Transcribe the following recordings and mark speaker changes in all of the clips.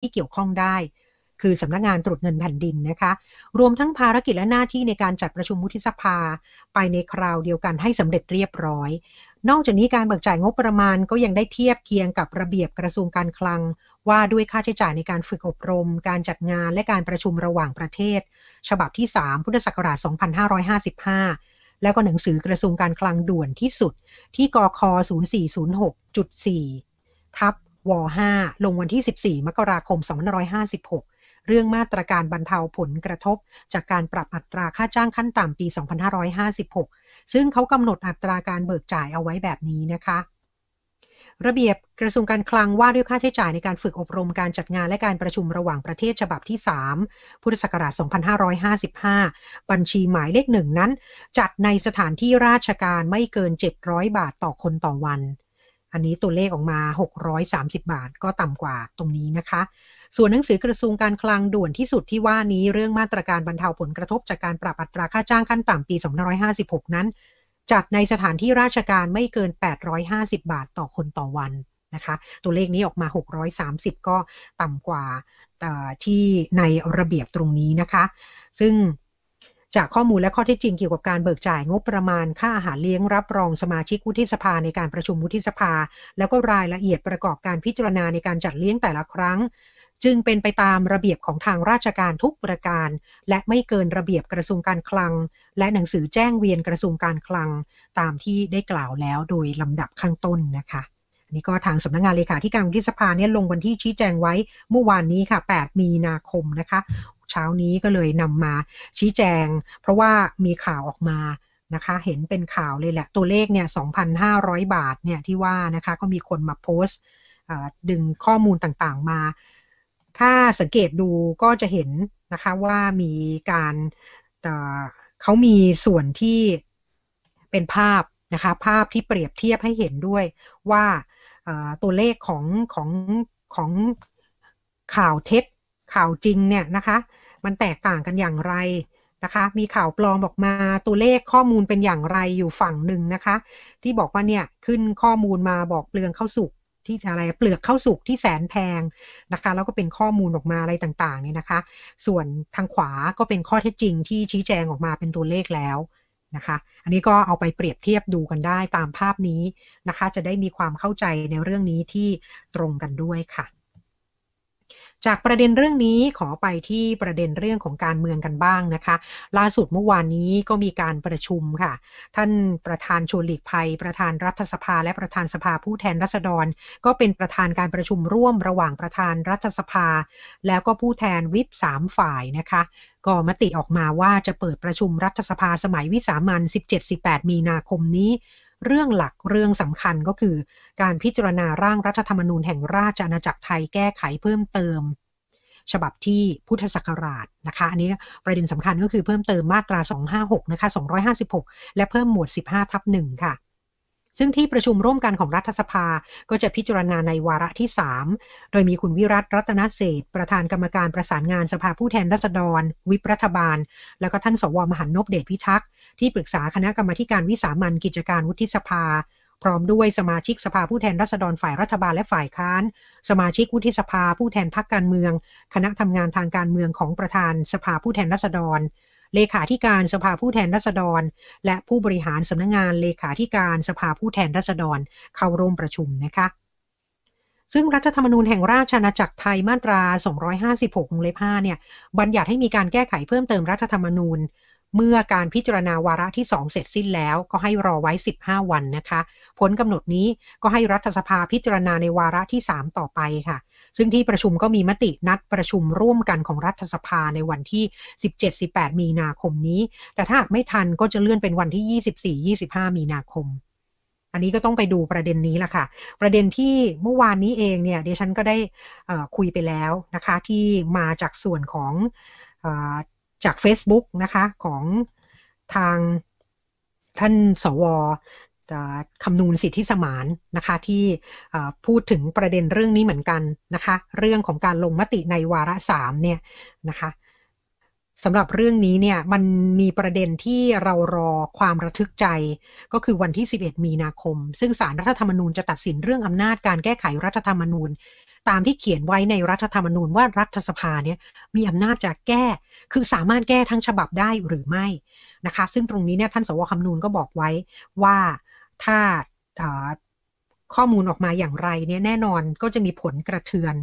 Speaker 1: ที่เกี่ยวข้องได้คือสำนักงานตรวจเงินแผ่นดินนะคะรวมทั้งภารกิจและหน้าที่ในการจัดประชุมวุฒิสภาไปในคราวเดียวกันให้สำเร็จเรียบร้อย นอกจากนี้การเบิกจ่ายงบประมาณก็ยังได้เทียบเคียงกับระเบียบกระทรวงการคลัง ว่าด้วยค่าใช้จ่ายในการฝึกอบรม การจัดงานและการประชุมระหว่างประเทศ ฉบับที่ 3 พุทธศักราช 2555 แล้วก็หนังสือกระทรวงการคลังด่วนที่สุด ที่กค 0406.4 ทับว5ลงวันที่ 14 มกราคม 2556 เรื่องมาตรการบรรเทาผลกระทบ จากการปรับอัตราค่าจ้างขั้นต่ำปี 2556 ซึ่งเขากำหนดอัตราการเบิกจ่ายเอาไว้แบบนี้นะคะ ระเบียบกระทรวงการคลังว่าด้วยค่าใช้จ่ายในการฝึกอบรมการจัดงานและการประชุมระหว่างประเทศฉบับที่ 3 พุทธศักราช 2555 บัญชีหมายเลขหนึ่งนั้น จัดในสถานที่ราชการไม่เกิน 700 บาทต่อคนต่อวันอันนี้ตัวเลขออกมา 630 บาท ก็ต่ำกว่าตรงนี้นะคะ ส่วนหนังสือกระทรวงการคลังด่วนที่สุดที่ว่านี้เรื่องมาตรการบรรเทาผลกระทบจากการปรับอัตราค่าจ้างขั้นต่ำปี 2556 นั้น จัดในสถานที่ราชการไม่เกิน 850 บาทต่อคนต่อวันนะคะ ตัวเลขนี้ออกมา 630 ก็ต่ำกว่าที่ในระเบียบตรงนี้นะคะ ซึ่งจากข้อมูลและข้อเท็จจริงเกี่ยวกับการเบิกจ่ายงบประมาณ ค่า อาหารเลี้ยง รับรองสมาชิกวุฒิสภาในการประชุมวุฒิสภา แล้วก็รายละเอียดประกอบการพิจารณาในการจัดเลี้ยงแต่ละครั้งจึงเป็นไปตามระเบียบของทางราชการทุกประการ และไม่เกินระเบียบกระทรวงการคลัง และหนังสือแจ้งเวียนกระทรวงการคลังตามที่ได้กล่าวแล้วโดยลำดับข้างต้นนะคะนี่ก็ทางสำนักงงานเลขาธิการวุฒิสภาเนี่ยลงวันที่ชี้แจงไว้เมื่อวานนี้ค่ะ 8 มีนาคมนะคะเช้านี้ก็เลยนำมาชี้แจงเพราะว่ามีข่าวออกมานะคะ เห็นเป็นข่าวเลยแหละ ตัวเลขเนี่ย 2,500 บาท เนี่ยที่ว่านะคะ ก็มีคนมาโพสต์ดึงข้อมูลต่างๆมา ถ้าสังเกตดูก็จะเห็นนะคะว่ามีการเขามีส่วนที่เป็นภาพนะคะ ภาพที่เปรียบเทียบให้เห็นด้วยว่าตัวเลขของของของข่าวเท็จข่าวจริงเนี่ยนะคะมันแตกต่างกันอย่างไรนะคะ มีข่าวปลอมออกมาตัวเลขข้อมูลเป็นอย่างไรอยู่ฝั่งหนึ่งนะคะ ที่บอกว่าเนี่ยขึ้นข้อมูลมาบอกเปลืองเข้าสุกที่อะไรเปลือกเข้าสุกที่แสนแพงนะคะ แล้วก็เป็นข้อมูลออกมาอะไรต่างๆเนี่ยนะคะ ส่วนทางขวาก็เป็นข้อเท็จจริงที่ชี้แจงออกมาเป็นตัวเลขแล้วนะคะ อันนี้ก็เอาไปเปรียบเทียบดูกันได้ตามภาพนี้นะคะ จะได้มีความเข้าใจในเรื่องนี้ที่ตรงกันด้วยค่ะจากประเด็นเรื่องนี้ขอไปที่ประเด็นเรื่องของการเมืองกันบ้างนะคะ ล่าสุดเมื่อวานนี้ก็มีการประชุมค่ะ ท่านประธานชวนหลีกภัย ประธานรัฐสภาและประธานสภา ผู้แทนรัษฎร ก็เป็นประธานการประชุมร่วมระหว่างประธานรัฐสภา แล้วก็ผู้แทนวิปสามฝ่ายนะคะ ก็มติออกมาว่าจะเปิดประชุมรัฐสภาสมัยวิสามัน17-18 มีนาคมนี้เรื่องหลักเรื่องสำคัญก็คือการพิจารณาร่างรัฐธรรมนูญแห่งราชอาณาจักรไทยแก้ไขเพิ่มเติม ฉบับที่พุทธศักราชนะคะอันนี้ประเด็นสำคัญก็คือเพิ่มเติมมาตรา 256 นะคะ 256 และเพิ่มหมวด 15 ทับ1ค่ะซึ่งที่ประชุมร่วมกันของรัฐสภา ก็จะพิจารณาในวาระที่ 3 โดยมีคุณวิรัต รัตนเศษประธานกรรมการประสานงานสภาผู้แทนราษฎร วิปรัฐบาล แล้วก็ท่านสวมหันนบเดชพิทักษ์ที่ปรึกษาคณะกรรมการวิสามันกิจการวุฒิสภา พร้อมด้วยสมาชิกสภาผู้แทนราษฎรฝ่ายรัฐบาลและฝ่ายค้าน สมาชิกวุฒิสภาผู้แทนพรรคการเมือง คณะทำงานทางการเมืองของประธานสภาผู้แทนราษฎรเลขาธิการสภาผู้แทนราษฎร และผู้บริหารสำนักงงานเลขาธิการสภาผู้แทนราษฎรเข้าร่วมประชุมนะคะ ซึ่งรัฐธรรมนูญแห่งราชอาณาจักรไทยมาตรา 256วงเล็บ5เนี่ยบัญญัติให้มีการแก้ไขเพิ่มเติมรัฐธรรมนูญ เมื่อการพิจารณาวาระที่2เสร็จสิ้นแล้วก็ให้รอไว้ 15 วันนะคะผลกำหนดนี้ก็ให้รัฐสภาพิจารณาในวาระที่ 3 ต่อไปค่ะซึ่งที่ประชุมก็มีมตินัดประชุมร่วมกันของรัฐสภาในวันที่ 17-18 มีนาคมนี้ แต่ถ้าไม่ทันก็จะเลื่อนเป็นวันที่ 24-25 มีนาคม อันนี้ก็ต้องไปดูประเด็นนี้ละค่ะ ประเด็นที่เมื่อวานนี้เองเนี่ยเดิฉันก็ได้คุยไปแล้วนะคะ ที่มาจากส่วนของอจาก Facebook นะคะของทางท่านสวคำนูนสิทธิสมานนะคะที่พูดถึงประเด็นเรื่องนี้เหมือนกันนะคะเรื่องของการลงมติในวาระสามเนี่ยนะคะสำหรับเรื่องนี้เนี่ยมันมีประเด็นที่เรารอความระทึกใจก็คือวันที่ 11 มีนาคม ซึ่งสารรัฐธรรมนูญจะตัดสินเรื่องอำนาจการแก้ไขรัฐธรรมนูญ ตามที่เขียนไว้ในรัฐธรรมนูญ ว่ารัฐสภาเนี่ยมีอำนาจจะแก้คือสามารถแก้ทั้งฉบับได้หรือไม่นะคะซึ่งตรงนี้เนี่ยท่านสวคำนูนก็บอกไว้ว่าถ้าข้อมูลออกมาอย่างไรเนี่ยแน่นอนก็จะมีผลกระเทือน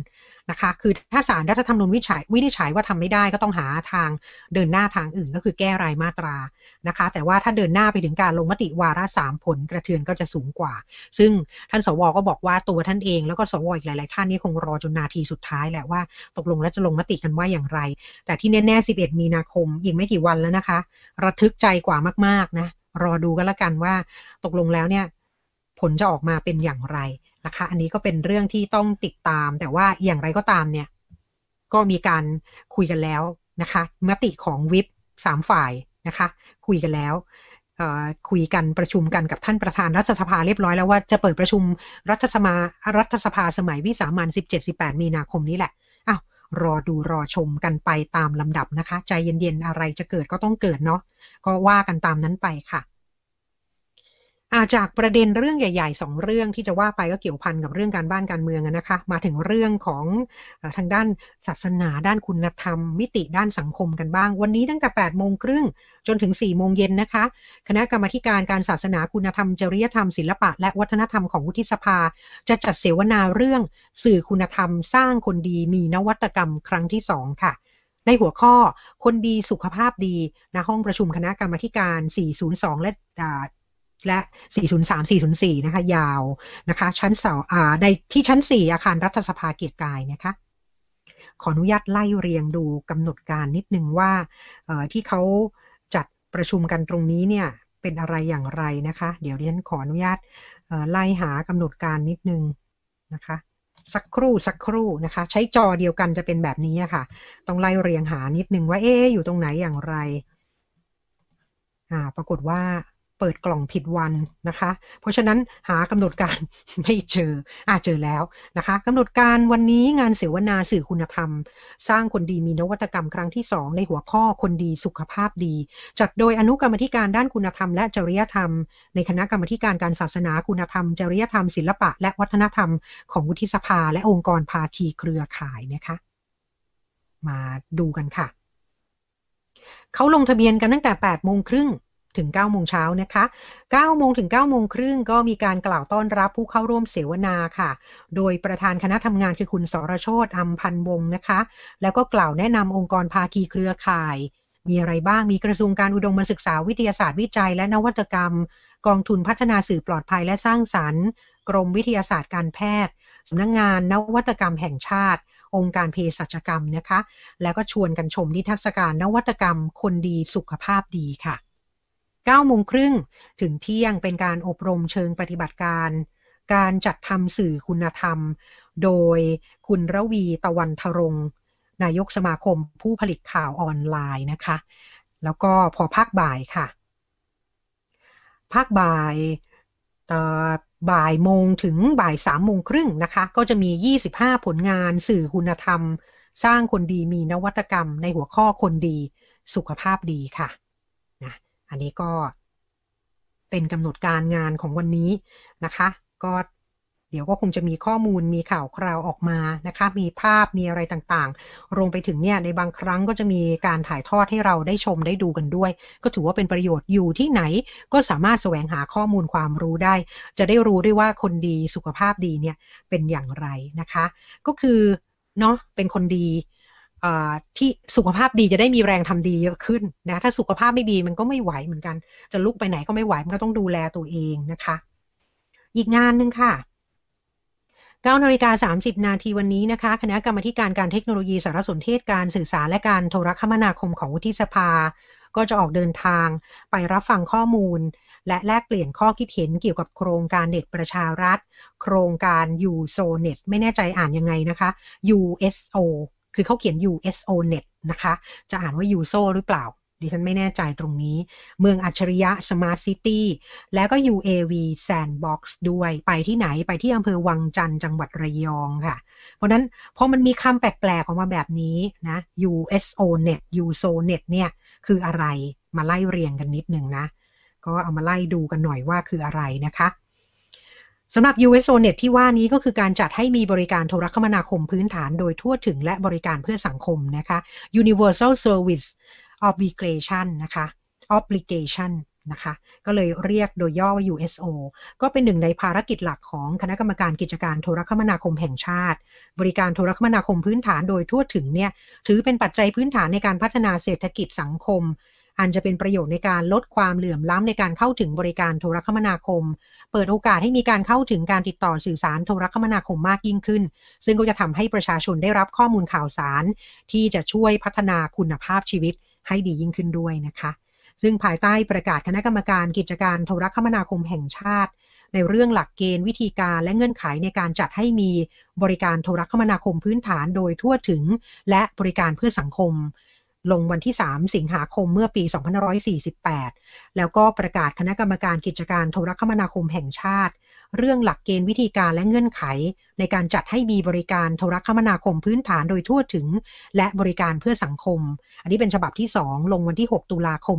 Speaker 1: นะคะ คือถ้าสารรัฐธรรมนูญวิจัยวินิจฉัยว่าทำไม่ได้ก็ต้องหาทางเดินหน้าทางอื่นก็คือแก้รายมาตรานะคะ แต่ว่าถ้าเดินหน้าไปถึงการลงมติวาระสามผลกระเทือนก็จะสูงกว่า ซึ่งท่านสวก็บอกว่าตัวท่านเองแล้วก็สวอีกหลาย ๆ ท่านนี่คงรอจนนาทีสุดท้ายแหละว่า ตกลงแล้วจะลงมติกันว่าอย่างไร แต่ที่แน่ๆ11 มีนาคมอีกไม่กี่วันแล้วนะคะ ระทึกใจกว่ามาก ๆนะรอดูกันละกันว่าตกลงแล้วเนี่ย ผลจะออกมาเป็นอย่างไรนะคะ อันนี้ก็เป็นเรื่องที่ต้องติดตาม แต่ว่าอย่างไรก็ตามเนี่ย ก็มีการคุยกันแล้วนะคะ มติของวิปสามฝ่ายนะคะ คุยกันแล้วคุยกันประชุมกันกับท่านประธานรัฐสภาเรียบร้อยแล้วว่าจะเปิดประชุมรัฐสภารัฐสภาสมัยวิสามัน17-18มีนาคมนี้แหละรอดูรอชมกันไปตามลำดับนะคะ ใจเย็นๆอะไรจะเกิดก็ต้องเกิดเนาะก็ว่ากันตามนั้นไปค่ะจากประเด็นเรื่องใหญ่ๆสองเรื่องที่จะว่าไปก็เกี่ยวพันกับเรื่องการบ้านการเมืองนะคะมาถึงเรื่องของทางด้านศาสนาด้านคุณธรรมมิติด้านสังคมกันบ้างวันนี้ตั้งแต่8ปดโมงครึ่งจนถึง4ี่โมงเย็นนะคะคณะกรรมการการศาสนา คุณธรรมจริยธรรม ศิลปะ และวัฒนธรรมของวุฒิสภา จะจัดเสวนาเรื่องสื่อคุณธรรม สร้างคนดีมีนวัตกรรมครั้งที่สองค่ะ ในหัวข้อคนดีสุขภาพดีณห้องประชุมคณะกรรมการ 402 และและ 403 404 นะคะ ยาวนะคะ ชั้นเสาอ่าในที่ชั้น 4 อาคารรัฐสภาเกียรติกายนะคะ ขออนุญาตไล่เรียงดูกำหนดการนิดนึงว่า ที่เขาจัดประชุมกันตรงนี้เนี่ยเป็นอะไรอย่างไรนะคะ เดี๋ยวดิฉันขออนุญาตไล่หากำหนดการนิดนึงนะคะสักครู่สักครู่นะคะใช้จอเดียวกันจะเป็นแบบนี้นะคะต้องไล่เรียงหานิดนึงว่าเอ๊อยู่ตรงไหนอย่างไรอ่าปรากฏว่าเปิดกล่องผิดวันนะคะ เพราะฉะนั้นหากำหนดการไม่เจออาจเจอแล้วนะคะกำหนดการวันนี้งานเสวนาสื่อคุณธรรม สร้างคนดีมีนวัตกรรมครั้งที่ 2 ในหัวข้อคนดีสุขภาพดีจัดโดยอนุกรรมธิการด้านคุณธรรมและจริยธรรม ในคณะกรรมการการศาสนาคุณธรรมจริยธรรมศิลปะ และวัฒนธรรม ของวุฒิสภาและองค์กรภาคีเครือข่ายนะคะ มาดูกันค่ะ เขาลงทะเบียนกันตั้งแต่8โมงครึ่งถึง9โมงเช้านะคะ9โมงถึง9โมงครึ่งก็มีการกล่าวต้อนรับผู้เข้าร่วมเสวนาค่ะ โดยประธานคณะทำงานคือคุณสรโชตอัมพันวงนะคะ แล้วก็กล่าวแนะนำองค์กรภาคีเครือข่าย มีอะไรบ้าง มีกระทรวงการอุดมศึกษาวิทยาศาสตร์วิจัยและนวัตกรรม กองทุนพัฒนาสื่อปลอดภัยและสร้างสรรค์ กรมวิทยาศาสตร์การแพทย์สำนักงงานนวัตกรรมแห่งชาติ องค์การเภสัชกรรมนะคะ แล้วก็ชวนกันชมนิทรรศการนวัตกรรมคนดีสุขภาพดีค่ะ9โมงครึ่งถึงเที่ยงเป็นการอบรมเชิงปฏิบัติการ การจัดทำสื่อคุณธรรมโดยคุณระวีตะวันทรง นายกสมาคมผู้ผลิตข่าวออนไลน์นะคะ แล้วก็พอภาคบ่ายค่ะภาคบ่ายบ่ายโมงถึงบ่ายสามโมงครึ่งนะคะ ก็จะมี 25 ผลงานสื่อคุณธรรม สร้างคนดีมีนวัตกรรมในหัวข้อคนดีสุขภาพดีค่ะอันนี้ก็เป็นกำหนดการงานของวันนี้นะคะ ก็เดี๋ยวก็คงจะมีข้อมูลมีข่าวคราวออกมานะคะมีภาพมีอะไรต่างๆรวมไปถึงเนี่ยในบางครั้งก็จะมีการถ่ายทอดให้เราได้ชมได้ดูกันด้วย ก็ถือว่าเป็นประโยชน์อยู่ที่ไหน ก็สามารถแสวงหาข้อมูลความรู้ได้ จะได้รู้ได้ว่าคนดีสุขภาพดีเนี่ยเป็นอย่างไรนะคะ ก็คือเนาะเป็นคนดีที่สุขภาพดีจะได้มีแรงทำดีเยอะขึ้นนะถ้าสุขภาพไม่ดีมันก็ไม่ไหวเหมือนกัน จะลุกไปไหนก็ไม่ไหว มันก็ต้องดูแลตัวเองนะคะ อีกงานหนึ่งค่ะ9นาฬิกา30 นาทีวันนี้นะคะ คณะกรรมการการเทคโนโลยีสารสนเทศการสื่อสารและการโทรคมนาคมของวุฒิสภา ก็จะออกเดินทางไปรับฟังข้อมูล และแลกเปลี่ยนข้อคิดเห็นเกี่ยวกับโครงการเน็ตประชารัฐ โครงการ u s o n e t ไม่แน่ใจอ่านยังไงนะคะ USO คือเขาเขียน USO Net นะคะ จะอ่านว่า USO หรือเปล่า ดิฉันไม่แน่ใจตรงนี้ เมืองอัจฉริยะ Smart City แล้วก็ UAV Sandbox ด้วย ไปที่ไหน ไปที่อำเภอวังจันทร์จังหวัดระยองค่ะ เพราะนั้นพอมันมีคำแปลกๆออกมาแบบนี้นะ USO Net USO Net เนี่ย คืออะไร มาไล่เรียงกันนิดหนึ่งนะ ก็เอามาไล่ดูกันหน่อยว่าคืออะไรนะคะสำหรับ USONet ที่ว่านี้ก็คือการจัดให้มีบริการโทรคมนาคมพื้นฐานโดยทั่วถึงและบริการเพื่อสังคมนะคะ Universal Service Obligation นะคะ Obligation นะคะก็เลยเรียกโดยย่อว่า USO ก็เป็นหนึ่งในภารกิจหลักของคณะกรรมการกิจการโทรคมนาคมแห่งชาติ บริการโทรคมนาคมพื้นฐานโดยทั่วถึงเนี่ยถือเป็นปัจจัยพื้นฐานในการพัฒนาเศรษฐกิจสังคมอันจะเป็นประโยชน์ในการลดความเหลื่อมล้ำในการเข้าถึงบริการโทรคมนาคม เปิดโอกาสให้มีการเข้าถึงการติดต่อสื่อสารโทรคมนาคมมากยิ่งขึ้น ซึ่งก็จะทำให้ประชาชนได้รับข้อมูลข่าวสารที่จะช่วยพัฒนาคุณภาพชีวิตให้ดียิ่งขึ้นด้วยนะคะ ซึ่งภายใต้ประกาศคณะกรรมการกิจการโทรคมนาคมแห่งชาติ ในเรื่องหลักเกณฑ์วิธีการและเงื่อนไขในการจัดให้มีบริการโทรคมนาคมพื้นฐานโดยทั่วถึง และบริการเพื่อสังคมลงวันที่ 3 สิงหาคมเมื่อปี2548 แล้วก็ประกาศคณะกรรมการกิจการโทรคมนาคมแห่งชาติเรื่องหลักเกณฑ์วิธีการและเงื่อนไข ในการจัดให้มีบริการโทรคมนาคมพื้นฐานโดยทั่วถึง และบริการเพื่อสังคม อันนี้เป็นฉบับที่ 2 ลงวันที่ 6 ตุลาคม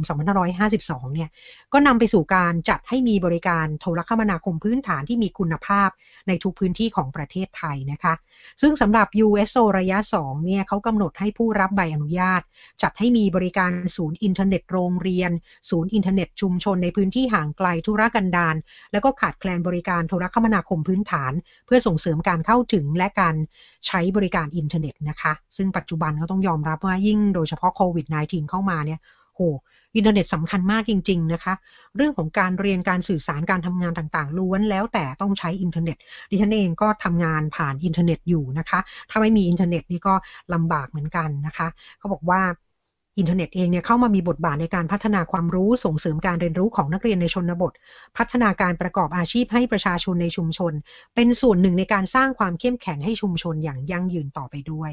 Speaker 1: 2552เนี่ยก็นำไปสู่การจัดให้มีบริการโทรคมนาคมพื้นฐานที่มีคุณภาพในทุกพื้นที่ของประเทศไทยนะคะ ซึ่งสำหรับ USO ระยะ 2เนี่ยเขากำหนดให้ผู้รับใบอนุญาต จัดให้มีบริการศูนย์อินเทอร์เน็ตโรงเรียน ศูนย์อินเทอร์เน็ตชุมชน ในพื้นที่ห่างไกลธุรกันดารและก็ขาดแคลนบริการการโทรคมนาคมพื้นฐานเพื่อส่งเสริมการเข้าถึงและการใช้บริการอินเทอร์เน็ตนะคะซึ่งปัจจุบันก็ต้องยอมรับว่ายิ่งโดยเฉพาะโควิด -19 เข้ามาเนี่ยโหอินเทอร์เน็ตสำคัญมากจริง ๆนะคะ เรื่องของการเรียนการสื่อสารการทำงานต่างๆ ล้วนแล้วแต่ต้องใช้อินเทอร์เน็ต ดิฉันเองก็ทำงานผ่านอินเทอร์เน็ตอยู่นะคะ ถ้าไม่มีอินเทอร์เน็ตนี่ก็ลำบากเหมือนกันนะคะเขาบอกว่าอินเทอร์เน็ตเองเนี่ยเข้ามามีบทบาทในการพัฒนาความรู้ส่งเสริมการเรียนรู้ของนักเรียนในชนบท พัฒนาการประกอบอาชีพให้ประชาชนในชุมชน เป็นส่วนหนึ่งในการสร้างความเข้มแข็งให้ชุมชนอย่างยั่งยืนต่อไปด้วย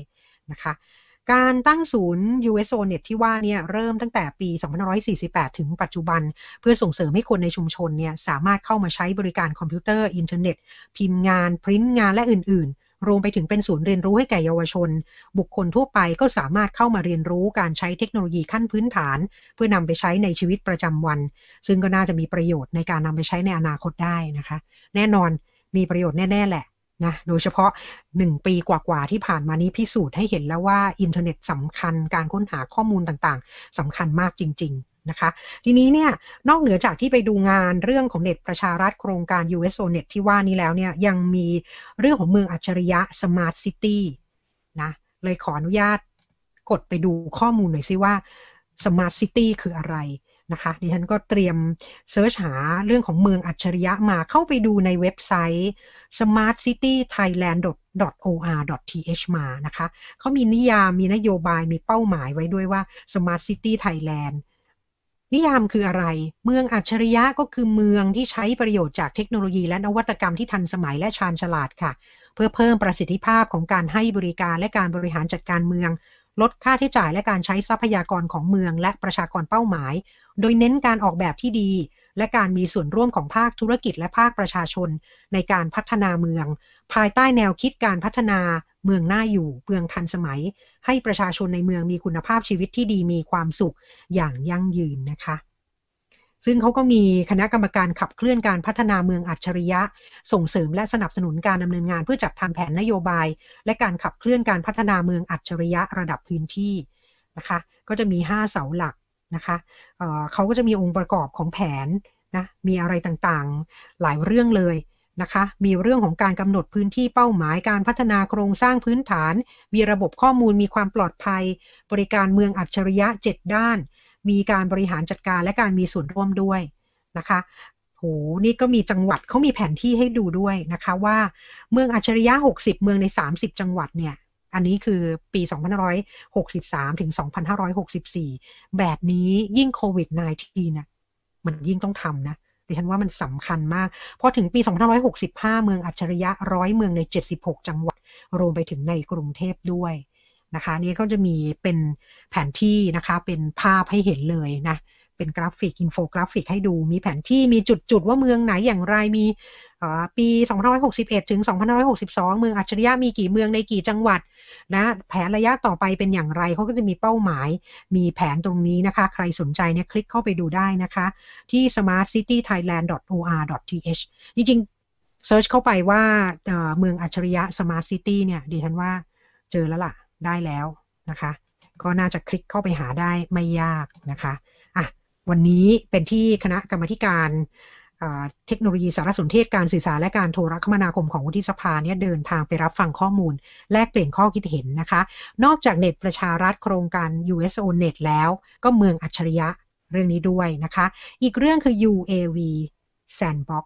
Speaker 1: นะคะการตั้งศูนย์ USONet ที่ว่าเนี่ยเริ่มตั้งแต่ปี2548 ถึงปัจจุบัน เพื่อส่งเสริมให้คนในชุมชนเนี่ยสามารถเข้ามาใช้บริการคอมพิวเตอร์ อินเทอร์เน็ต พิมพ์งานพริพ์งานและอื่นๆรวมไปถึงเป็นศูนย์เรียนรู้ให้แก่เยาวชน บุคคลทั่วไปก็สามารถเข้ามาเรียนรู้การใช้เทคโนโลยีขั้นพื้นฐาน เพื่อนำไปใช้ในชีวิตประจำวันซึ่งก็น่าจะมีประโยชน์ในการนำไปใช้ในอนาคตได้นะคะ แน่นอนมีประโยชน์แน่ ๆ แหละนะโดยเฉพาะ 1 ปีกว่าๆที่ผ่านมานี้พิสูจน์ให้เห็นแล้วว่าอินเทอร์เน็ตสำคัญการค้นหาข้อมูลต่างๆสำคัญมากจริง ๆนะคะทีนี้เนี่ย นอกเหนือจากที่ไปดูงานเรื่องของเน็ตประชารัฐโครงการ USO Net ที่ว่านี้แล้วเนี่ย ยังมีเรื่องของเมืองอัจฉริยะ Smart City นะ เลยขออนุญาตกดไปดูข้อมูลหน่อยซิว่า Smart City คืออะไรนะคะ ดิฉันก็เตรียมเซิร์ชหาเรื่องของเมืองอัจฉริยะมา เข้าไปดูในเว็บไซต์ smartcitythailand.or.th มานะคะเขามีนิยาม มีนโยบาย มีเป้าหมายไว้ด้วยว่า Smart City Thailand ิยามคืออะไร เมืองอัจฉริยะก็คือเมืองที่ใช้ประโยชน์จากเทคโนโลยีและนวัตกรรมที่ทันสมัยและชาญฉลาดค่ะ เพื่อเพิ่มประสิทธิภาพของการให้บริการและการบริหารจัดการเมือง ลดค่าใช้จ่ายและการใช้ทรัพยากรของเมืองและประชากรเป้าหมาย โดยเน้นการออกแบบที่ดีและการมีส่วนร่วมของภาคธุรกิจ และภาคประชาชน ในการพัฒนาเมือง ภายใต้แนวคิดการพัฒนาเมืองน่าอยู่เมืองทันสมัยให้ประชาชนในเมืองมีคุณภาพชีวิตที่ดีมีความสุขอย่างยั่งยืนนะคะซึ่งเขาก็มีคณะกรรมการขับเคลื่อนการพัฒนาเมืองอัจฉริยะส่งเสริมและสนับสนุนการดำเนินงานเพื่อจัดทำแผนนโยบาย และการขับเคลื่อนการพัฒนาเมืองอัจฉริยะระดับพื้นที่นะคะก็จะมี 5 เสาหลักนะคะเเขาก็จะมีองค์ประกอบของแผนนะมีอะไรต่างๆหลายเรื่องเลยนะคะมีเรื่องของการกำหนดพื้นที่เป้าหมายการพัฒนาโครงสร้างพื้นฐาน มีระบบข้อมูลมีความปลอดภัย บริการเมืองอัจฉริยะ 7 ด้าน มีการบริหารจัดการและการมีส่วนร่วมด้วยนะคะโหนี่ก็มีจังหวัดเขามีแผนที่ให้ดูด้วยนะคะว่าเมืองอัจฉริยะ 60 เมืองใน 30 จังหวัดเนี่ย อันนี้คือปี2563ถึง2564 แบบนี้ยิ่งโควิด -19 นะมันยิ่งต้องทำนะดิฉันว่ามันสำคัญมากพอถึงปี 2565 เมืองอัจฉริยะร้อยเมืองใน 76 จังหวัดรวมไปถึงในกรุงเทพด้วยนะคะนี่ก็จะมีเป็นแผนที่นะคะเป็นภาพให้เห็นเลยนะเป็นกราฟิกอินโฟกราฟิกให้ดู มีแผนที่มีจุด ๆ ว่าเมืองไหนอย่างไร มีปี2561ถึง2562 เมืองอัจฉริยะ มีกี่เมืองในกี่จังหวัดนะ แผนระยะต่อไปเป็นอย่างไร เขาก็จะมีเป้าหมาย มีแผนตรงนี้นะคะ ใครสนใจเนี่ยคลิกเข้าไปดูได้นะคะ ที่ smartcitythailand.or.th จริงๆเซิร์ชเข้าไปว่าเมืองอัจฉริยะ Smart City เนี่ยดิฉันว่าเจอแล้วล่ะ ได้แล้วนะคะ ก็น่าจะคลิกเข้าไปหาได้ไม่ยากนะคะวันนี้เป็นที่คณะกรรมการเทคโนโลยีสารสนเทศการสื่อสารและการโทรคมนาคมของวุฒิสภาเนี่ยเดินทางไปรับฟังข้อมูล แลกเปลี่ยนข้อคิดเห็นนะคะ นอกจากเน็ตประชารัฐโครงการ USO Net แล้วก็เมืองอัจฉริยะเรื่องนี้ด้วยนะคะ อีกเรื่องคือ UAV Sandbox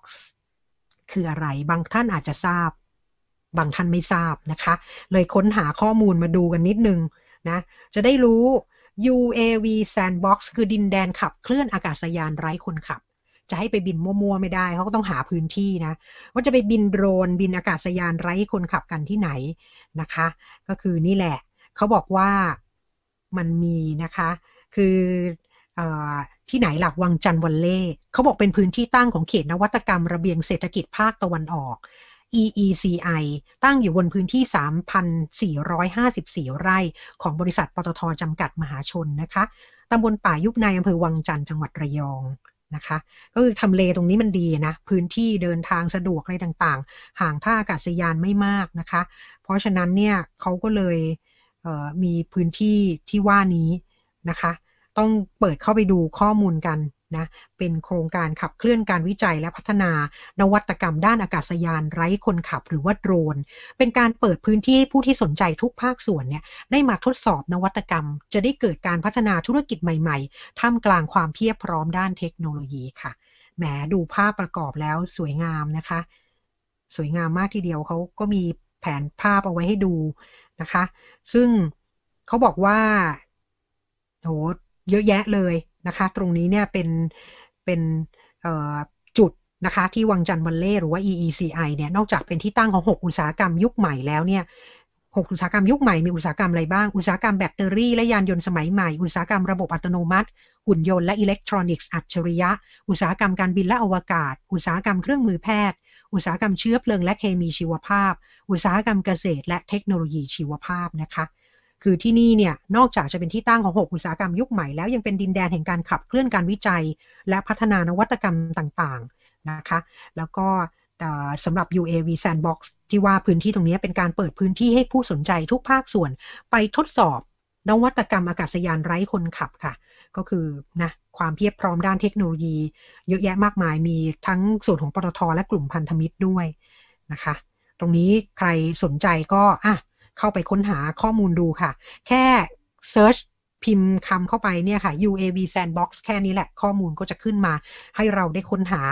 Speaker 1: คืออะไรบางท่านอาจจะทราบบางท่านไม่ทราบนะคะ เลยค้นหาข้อมูลมาดูกันนิดนึงนะจะได้รู้ UAV Sandbox คือดินแดนขับเคลื่อนอากาศยานไร้คนขับ จะให้ไปบินมั่วๆไม่ได้ เขาก็ต้องหาพื้นที่นะว่าจะไปบินโดรน บินอากาศยานไร้คนขับกันที่ไหนนะคะ ก็คือนี่แหละเขาบอกว่ามันมีนะคะ คือที่ไหนหลักวังจันวันเล่เขาบอกเป็นพื้นที่ตั้งของเขตนวัตกรรมระเบียงเศรษฐกิจภาคตะวันออก EECI ตั้งอยู่บนพื้นที่ 3,454 ไร่ ของบริษัทปตทจำกัดมหาชนนะคะตำบลป่ายุบในอำเภอวังจันทร์จังหวัดระยองนะคะ ก็คือทำเลตรงนี้มันดีนะ พื้นที่เดินทางสะดวกอะไรต่างๆ ห่างท่าอากาศยานไม่มากนะคะ เพราะฉะนั้นเนี่ยเขาก็เลยเมีพื้นที่ที่ว่านี้นะคะ ต้องเปิดเข้าไปดูข้อมูลกันนะเป็นโครงการขับเคลื่อนการวิจัยและพัฒนานวัตกรรมด้านอากาศยานไร้คนขับหรือว่าโดรน เป็นการเปิดพื้นที่ผู้ที่สนใจทุกภาคส่วนเนี่ยได้มาทดสอบนวัตกรรม จะได้เกิดการพัฒนาธุรกิจใหม่ๆ ท่ามกลางความเพียบพร้อมด้านเทคโนโลยีค่ะแหมดูภาพประกอบแล้วสวยงามนะคะ สวยงามมากทีเดียวเขาก็มีแผนภาพเอาไว้ให้ดูนะคะ ซึ่งเขาบอกว่าโหเยอะแยะเลยนะคะตรงนี้เนี่ยเป็นเป็นจุดนะคะที่วังจันทร์บัลเล่หรือว่า EECI เนี่ยนอกจากเป็นที่ตั้งของ6 อุตสาหกรรมยุคใหม่แล้วเนี่ยหกอุตสาหกรรมยุคใหม่มีอุตสาหกรรมอะไรบ้างอุตสาหกรรมแบตเตอรี่และยานยนต์สมัยใหม่ อุตสาหกรรมระบบอัตโนมัติหุ่นยนต์และอิเล็กทรอนิกส์ อัจฉริยะอุตสาหกรรมการบินและอวกาศ อุตสาหกรรมเครื่องมือแพทย์ อุตสาหกรรมเชื้อเพลิงและเคมีชีวภาพ อุตสาหกรรมเกษตร และเทคโนโลยีชีวภาพนะคะคือที่นี่เนี่ยนอกจากจะเป็นที่ตั้งของ 6 อุตสาหกรรมยุคใหม่ แล้วยังเป็นดินแดนแห่งการขับเคลื่อนการวิจัย และพัฒนานวัตกรรมต่างๆนะคะ แล้วก็สำหรับ UAV Sandbox ที่ว่าพื้นที่ตรงนี้เป็นการเปิดพื้นที่ให้ผู้สนใจทุกภาคส่วน ไปทดสอบนวัตกรรมอากาศยานไร้คนขับค่ะ ก็คือนะความเพียบพร้อมด้านเทคโนโลยีเยอะแยะมากมายมีทั้งส่วนของปตทและกลุ่มพันธมิตรด้วยนะคะ ตรงนี้ใครสนใจก็อ่ะเข้าไปค้นหาข้อมูลดูค่ะ แค่ Search พิมพ์คำเข้าไปเนี่ยค่ะ UAV Sandbox แค่นี้แหละข้อมูลก็จะขึ้นมาให้เราได้ค้นหา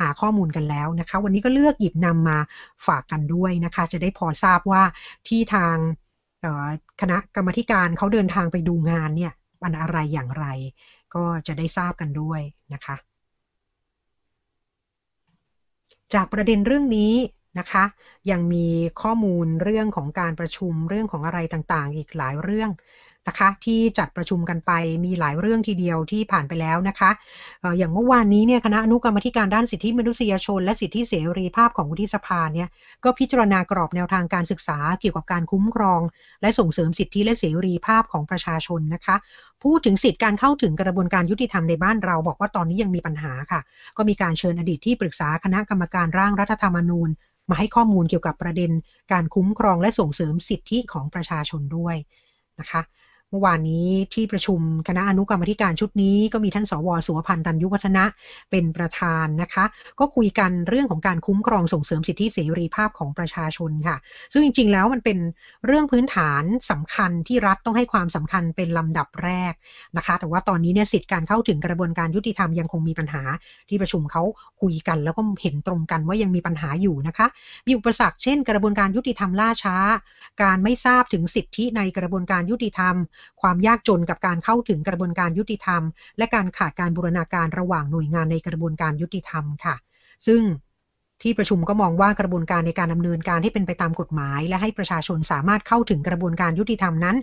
Speaker 1: หาข้อมูลกันแล้วนะคะ วันนี้ก็เลือกหยิบนำมาฝากกันด้วยนะคะ จะได้พอทราบว่าที่ทางคณะกรรมการเขาเดินทางไปดูงานเนี่ยมันอะไรอย่างไร ก็จะได้ทราบกันด้วยนะคะ จากประเด็นเรื่องนี้นะคะยังมีข้อมูลเรื่องของการประชุมเรื่องของอะไรต่างๆ อีกหลายเรื่องนะคะที่จัดประชุมกันไปมีหลายเรื่องทีเดียวที่ผ่านไปแล้วนะคะอย่างเมื่อวานนี้เนี่ยคณะอนุกรรมธิการด้านสิทธิมนุษยชน และสิทธิเสรีภาพของวุฒิสภาเนี่ยก็พิจารณากรอบแนวทางการศึกษาเกี่ยวกับการคุ้มครอง และส่งเสริมสิทธิและเสรีภาพของประชาชนนะคะพูดถึงสิทธิการเข้าถึงกระบวนการยุติธรรมในบ้านเรา บอกว่าตอนนี้ยังมีปัญหาค่ะก็มีการเชิญอดีตที่ปรึกษาคณะกรรมการร่างรัฐธรรมนูญมาให้ข้อมูลเกี่ยวกับประเด็นการคุ้มครองและส่งเสริมสิทธิของประชาชนด้วยนะคะมื่อวานนี้ที่ประชุมคณะอนุกรรมธิการชุดนี้ ก็มีท่านสวสุวพันธ์ตันยุวัฒนะเป็นประธานนะคะก็คุยกันเรื่องของการคุ้มครองส่งเสริมสิทธิเสรีภาพของประชาชนค่ะ ซึ่งจริงๆแล้วมันเป็นเรื่องพื้นฐานสำคัญที่รัฐต้องให้ความสำคัญเป็นลำดับแรกนะคะแต่ว่าตอนนี้เนี่ยสิทธิการเข้าถึงกระบวนการยุติธรรมยังคงมีปัญหา ที่ประชุมเขาคุยกันแล้วก็เห็นตรงกันว่ายังมีปัญหาอยู่นะคะมีอุปสรรคเช่นกระบวนการยุติธรรมล่าช้า การไม่ทราบถึงสิทธิในกระบวนการยุติธรรมความยากจนกับการเข้าถึงกระบวนการยุติธรรม และการขาดการบูรณาการระหว่างหน่วยงานในกระบวนการยุติธรรมค่ะ ซึ่งที่ประชุมก็มองว่ากระบวนการในการดำเนินการให้เป็นไปตามกฎหมาย และให้ประชาชนสามารถเข้าถึงกระบวนการยุติธรรมนั้น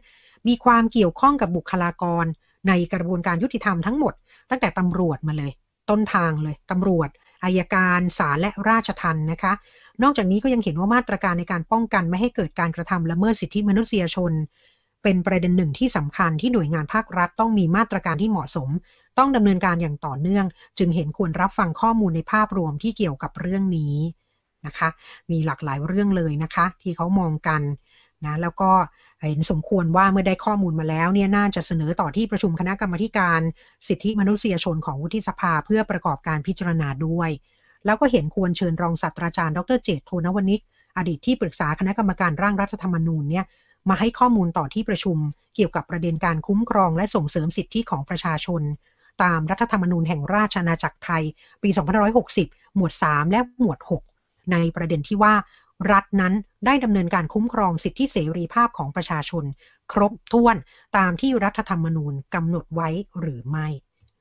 Speaker 1: มีความเกี่ยวข้องกับบุคลากร ในกระบวนการยุติธรรมทั้งหมดตั้งแต่ตำรวจมาเลย ต้นทางเลยตำรวจอายการศาลและราชทัณนะคะ นอกจากนี้ก็ยังเห็นว่ามาตรการในการป้องกันไม่ให้เกิดการกระทำละเมิดสิทธิมนุษยชนเป็นประเด็นหนึ่งที่สำคัญที่หน่วยงานภาครัฐต้องมีมาตรการที่เหมาะสม ต้องดำเนินการอย่างต่อเนื่อง จึงเห็นควรรับฟังข้อมูลในภาพรวมที่เกี่ยวกับเรื่องนี้นะคะมีหลากหลายเรื่องเลยนะคะ ที่เขามองกันนะแล้วก็เห็นสมควรว่าเมื่อได้ข้อมูลมาแล้วเนี่ยน่าจะเสนอต่อที่ประชุมคณะกรรมการสิทธิมนุษยชนของวุฒิสภาเพื่อประกอบการพิจารณาด้วย แล้วก็เห็นควรเชิญรองศาสตราจารย์ดรเจตโทนวนิกอดีตที่ปรึกษาคณะกรรมการร่างรัฐธรรมนูญเนี่ยมาให้ข้อมูลต่อที่ประชุม เกี่ยวกับประเด็นการคุ้มครองและส่งเสริมสิทธิของประชาชน ตามรัฐธรรมนูญแห่งราชอาณาจักรไทยปี 2560 หมวด 3 และหมวด 6 ในประเด็นที่ว่า รัฐนั้นได้ดำเนินการคุ้มครองสิทธิเสรีภาพของประชาชนครบถ้วนตามที่รัฐธรรมนูญกำหนดไว้หรือไม่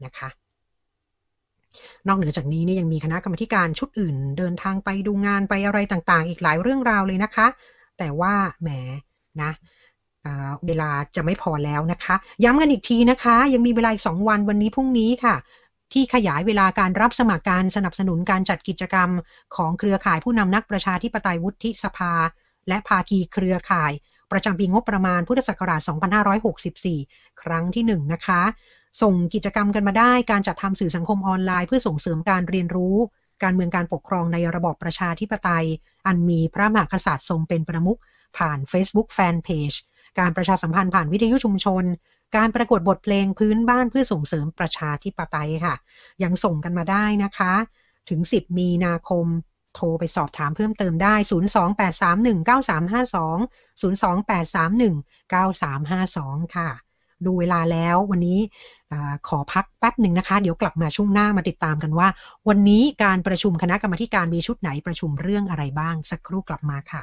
Speaker 1: นะคะ นอกเหนือจากนี้นี่ยังมีคณะกรรมการชุดอื่น เดินทางไปดูงานไปอะไรต่างๆ อีกหลายเรื่องราวเลยนะคะ แต่ว่าแหมนะเวลาจะไม่พอแล้วนะคะ ย้ำกันอีกทีนะคะ ยังมีเวลาอีกงวันวันนี้พรุ่งนี้ค่ะ ที่ขยายเวลาการรับสมัครการสนับสนุนการจัดกิจกรรม ของเครือข่ายผู้นำนักประชาธิปไตยวุฒิสภา และภาคีเครือข่าย ประจำปีงบประมาณพุทธศักราช 2564 ครั้งที่1นะคะ ส่งกิจกรรมกันมาได้ การจัดทำสื่อสังคมออนไลน์ เพื่อส่งเสริมการเรียนรู้ การเมืองการปกครองในระบอบประชาธิปไตย อันมีพระมหากษัตริย์ทรงเป็นประมุขผ่าน Facebook Fanpage การประชาสัมพันธ์ผ่านวิทยุชุมชน การประกวดบทเพลงพื้นบ้านเพื่อส่งเสริมประชาธิปไตยค่ะ ยังส่งกันมาได้นะคะ ถึง 10 มีนาคม โทรไปสอบถามเพิ่มเติมได้ 028319352 028319352 ค่ะ ดูเวลาแล้ววันนี้อขอพักแป๊บหนึ่งนะคะ เดี๋ยวกลับมาช่วงหน้ามาติดตามกันว่า วันนี้การประชุมคณะกรรมการมีชุดไหนประชุมเรื่องอะไรบ้าง สักครู่กลับมาค่ะ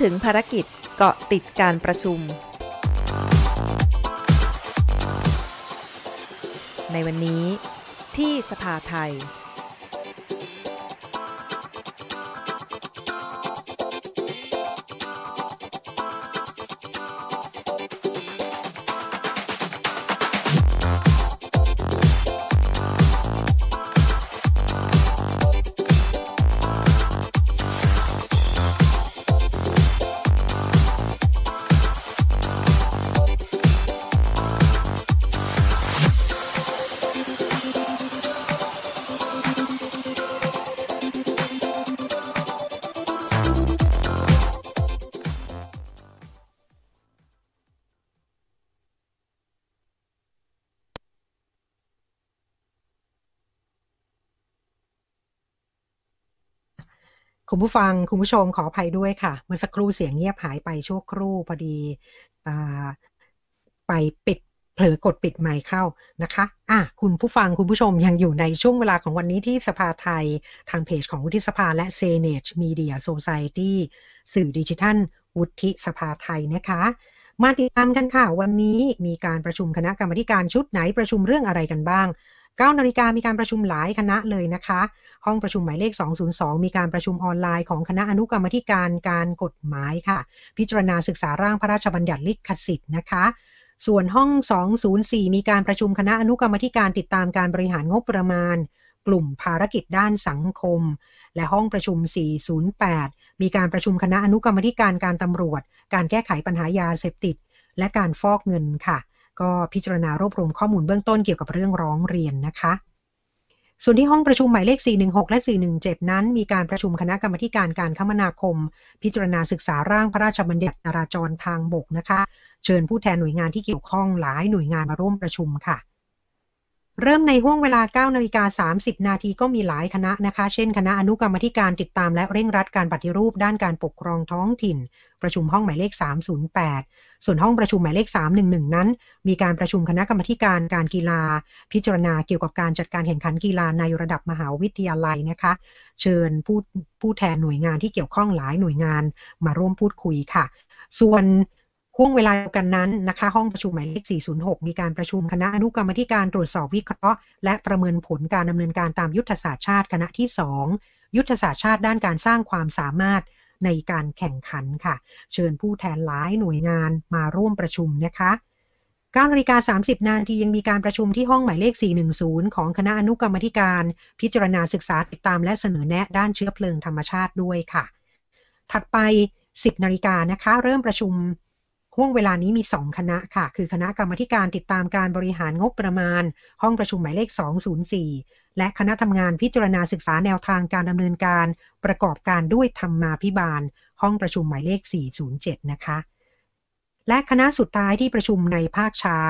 Speaker 1: ถึงภารกิจเกาะติดการประชุม ในวันนี้ที่สภาไทยคุณผู้ฟังคุณผู้ชมขออภัยด้วยค่ะ เมื่อสักครู่เสียงเงียบหายไปชั่วครู่พอดีไปปิดเผลอกดปิดไมค์เข้านะคะอ่ะคุณผู้ฟังคุณผู้ชมยังอยู่ในช่วงเวลาของวันนี้ที่สภาไทย ทางเพจของวุฒิสภาและ s e n a t e Media Society สื่อดิจิทัล วุฒิสภาไทยนะคะ มาติดตามกันค่ะวันนี้มีการประชุมคณะกรรมการชุดไหนประชุมเรื่องอะไรกันบ้าง9นาฬิกามีการประชุมหลายคณะเลยนะคะ ห้องประชุมหมายเลข 202 มีการประชุมออนไลน์ของคณะอนุกรรมธิการการกฎหมายค่ะ พิจารณาศึกษาร่างพระราชบัญญัติลิขสิทธิ์นะคะ ส่วนห้อง 204 มีการประชุมคณะอนุกรรมธิการติดตามการบริหารงบประมาณ กลุ่มภารกิจด้านสังคม และห้องประชุม 408 มีการประชุมคณะอนุกรรมธิการการตำรวจ การแก้ไขปัญหายาเสพติด และการฟอกเงินค่ะก็พิจารณารวบรวมข้อมูลเบื้องต้นเกี่ยวกับเรื่องร้องเรียนนะคะ ส่วนที่ห้องประชุมหมายเลข 416 และ 417 นั้น มีการประชุมคณะกรรมการการคมนาคมพิจารณาศึกษาร่างพระราชบัญญัติจราจรทางบกนะคะ เชิญผู้แทนหน่วยงานที่เกี่ยวข้องหลายหน่วยงานมาร่วมประชุมค่ะเริ่มในห่วงเวลา9นาฬิกา30นาทีก็มีหลายคณะนะคะ เช่นคณะอนุกรรมธิการติดตามและเร่งรัดการปฏิรูปด้านการปกครองท้องถิ่น ประชุมห้องหมายเลข 308 ส่วนห้องประชุมหมายเลข 311 นั้น มีการประชุมคณะกรรมการการกีฬาพิจารณาเกี่ยวกับการจัดการแข่งขันกีฬาในระดับมหาวิทยาลัยนะคะ เชิญผู้ผู้แทนหน่วยงานที่เกี่ยวข้องหลายหน่วยงานมาร่วมพูดคุยค่ะ ส่วนห่วงเวลาเดียวกันนั้นนะคะห้องประชุมหมายเลข 406 มีการประชุมคณะอนุกรรมธิการตรวจสอบวิเคราะห์ และประเมินผลการดำเนินการตามยุทธศาสตร์ชาติคณะที่ 2 ยุทธศาสตร์ชาติด้านการสร้างความสามารถในการแข่งขันค่ะเชิญผู้แทนหลายหน่วยงานมาร่วมประชุมนะคะ9นาฬิกา30นาทียังมีการประชุมที่ห้องหมายเลข 410 ของคณะอนุกรรมธิการ พิจารณาศึกษาติดตามและเสนอแนะด้านเชื้อเพลิงธรรมชาติด้วยค่ะ ถัดไป 10นาฬิกานะคะ เริ่มประชุมห่วงเวลานี้มี 2 คณะค่ะ คือคณะกรรมการติดตามการบริหารงบประมาณ ห้องประชุมหมายเลข 204 และคณะทำงานพิจารณาศึกษาแนวทางการดำเนินการประกอบการด้วยธรรมมาพิบาล ห้องประชุมหมายเลข 407 นะคะและคณะสุดท้ายที่ประชุมในภาคเช้า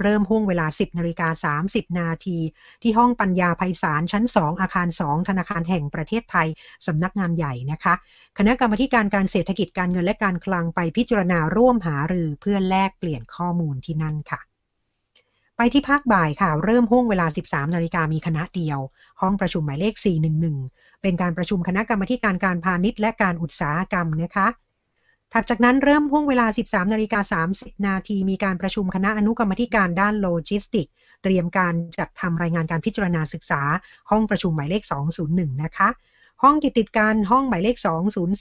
Speaker 1: เริ่มห่วงเวลา 10นาฬิกา30 นาที ที่ห้องปัญญาภัยสารชั้น 2 อาคาร 2 ธนาคารแห่งประเทศไทย สำนักงานใหญ่นะคะ คณะกรรมการการเศรษฐกิจการเงินและการคลังไปพิจารณาร่วมหารือเพื่อแลกเปลี่ยนข้อมูลที่นั่นค่ะ ไปที่ภาคบ่ายค่ะ เริ่มห่วงเวลา 13นาฬิกามีคณะเดียว ห้องประชุมหมายเลข411เป็นการประชุมคณะกรรมการการพาณิชย์ และการอุตสาหกรรมนะคะถัดจากนั้นเริ่มห่วงเวลา 13นาฬิกา30 นาทีมีการประชุมคณะอนุกรรมธิการด้านโลจิสติก เตรียมการจัดทำรายงานการพิจารณาศึกษา ห้องประชุมหมายเลข 201 นะคะ ห้องติดติดกันห้องหมายเลข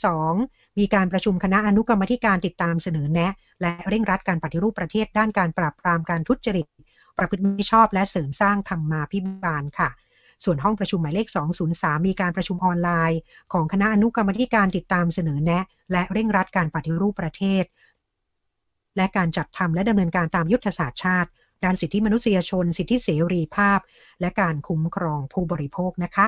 Speaker 1: 202 มีการประชุมคณะอนุกรรมธิการติดตามเสนอแนะ และเร่งรัดการปฏิรูปประเทศด้านการปราบปรามการทุจริตประพฤติมิชอบ และเสริมสร้างธรรมมาพิบาลค่ะส่วนห้องประชุมหมายเลข 203 มีการประชุมออนไลน์ ของคณะอนุกรรมธิการติดตามเสนอแนะและเร่งรัดการปฏิรูปประเทศ และการจัดทำและดำเนินการตามยุทธศาสตร์ชาติ ด้านสิทธิมนุษยชนสิทธิเสรีภาพและการคุ้มครองผู้บริโภคนะคะ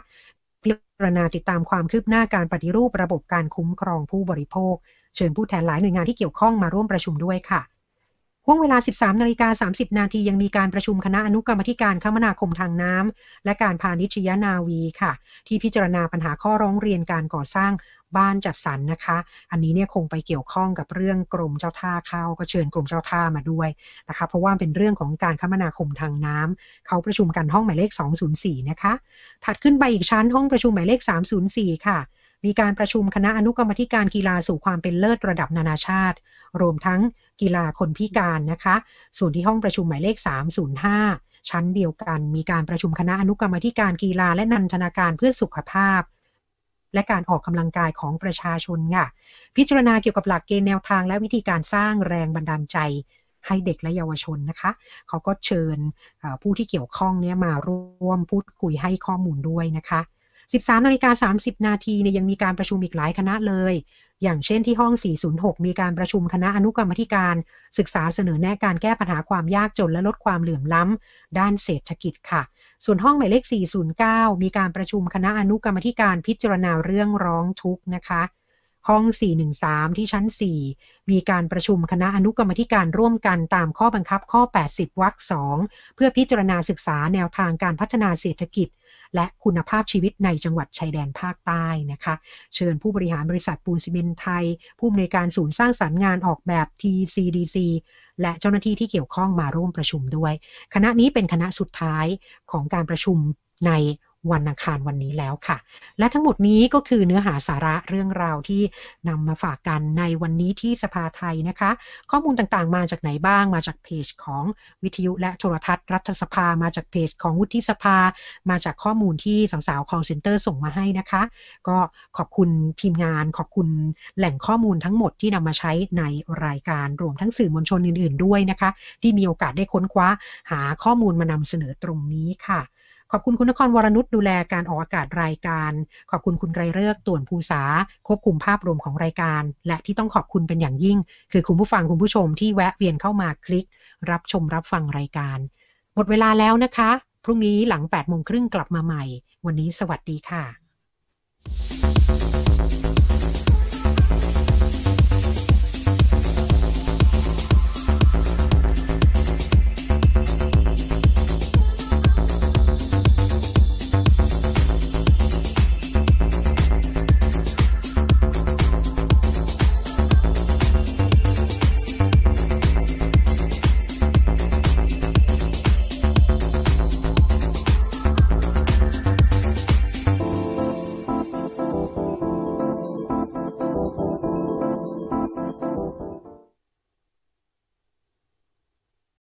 Speaker 1: พิจารณาติดตามความคืบหน้าการปฏิรูประบบการคุ้มครองผู้บริโภค เชิญผู้แทนหลายหน่วยงานที่เกี่ยวข้องมาร่วมประชุมด้วยค่ะห่วงเวลา 13 นาฬิกา 30 นาทียังมีการประชุมคณะอนุกรรมธิการคมนาคมทางน้ำและการพาณิชยนาวีค่ะ ที่พิจารณาปัญหาข้อร้องเรียนการก่อสร้างบ้านจัดสรรนะคะ อันนี้เนี่ยคงไปเกี่ยวข้องกับเรื่องกรมเจ้าท่าเข้าก็เชิญกรมเจ้าท่ามาด้วยนะคะ เพราะว่าเป็นเรื่องของการคมนาคมทางน้ำเขาประชุมกันห้องหมายเลข 204 นะคะถัดขึ้นไปอีกชั้นห้องประชุมหมายเลข 304 ค่ะ มีการประชุมคณะอนุกรรมธิการกีฬาสู่ความเป็นเลิศระดับนานาชาติรวมทั้งกีฬาคนพิการนะคะ ส่วนที่ห้องประชุมหมายเลข 305 ชั้นเดียวกันมีการประชุมคณะอนุกรรมธิการกีฬา และนันทนาการเพื่อสุขภาพและการออกกำลังกายของประชาชนค่ะ พิจารณาเกี่ยวกับหลักเกณฑ์แนวทางและวิธีการสร้างแรงบันดาลใจให้เด็กและเยาวชนนะคะ เขาก็เชิญผู้ที่เกี่ยวข้องเนี่ยมาร่วมพูดคุยให้ข้อมูลด้วยนะคะ13นาฬิกา30 นาทีเนี่ยยังมีการประชุมอีกหลายคณะเลย อย่างเช่นที่ห้อง 406 มีการประชุมคณะอนุกรรมธิการ ศึกษาเสนอแนะการแก้ปัญหาความยากจนและลดความเหลื่อมล้ำด้านเศรษฐกิจค่ะ ส่วนห้องหมายเลข 409 มีการประชุมคณะอนุกรรมธิการพิจารณาเรื่องร้องทุกข์นะคะ ห้อง 413 ที่ชั้น 4 มีการประชุมคณะอนุกรรมธิการร่วมกันตามข้อบังคับข้อ 80 วรรค 2 เพื่อพิจารณาศึกษาแนวทางการพัฒนาเศรษฐกิจและคุณภาพชีวิตในจังหวัดชายแดนภาคใต้นะคะ เชิญผู้บริหารบริษัทปูนซีเมนไทย ผู้อำนวยการศูนย์สร้างสารรค์งานออกแบบ TCDC และเจ้าหน้าที่ที่เกี่ยวข้องมาร่วมประชุมด้วย คณะนี้เป็นคณะสุดท้ายของการประชุมในวันอังคารวันนี้แล้วค่ะ และทั้งหมดนี้ก็คือเนื้อหาสาระเรื่องราวที่นำมาฝากกันในวันนี้ที่สภาไทยนะคะ ข้อมูลต่างๆ มาจากไหนบ้างมาจากเพจ ของวิทยุและโทรทัศน์รัฐสภามาจากเพจ ของวุฒิสภา มาจากข้อมูลที่สาวๆคอลเซ็นเตอร์ ส่งมาให้นะคะ ก็ขอบคุณทีมงานขอบคุณแหล่งข้อมูลทั้งหมดที่นำมาใช้ในรายการรวมทั้งสื่อมวลชนอื่นๆ ด้วยนะคะ ที่มีโอกาสได้ค้นคว้าหาข้อมูลมานำเสนอตรงนี้ค่ะขอบคุณ คุณนครวรนุชดูแลการออกอากาศรายการ ขอบคุณ คุณไกรเลิกต่วนภูษาควบคุมภาพรวมของรายการ และที่ต้องขอบคุณเป็นอย่างยิ่ง คือคุณผู้ฟัง คุณผู้ชมที่แวะเวียนเข้ามาคลิก รับชมรับฟังรายการ หมดเวลาแล้วนะคะ พรุ่งนี้หลัง8ปดโมงครึ่งกลับมาใหม่ วันนี้สวัสดีค่ะ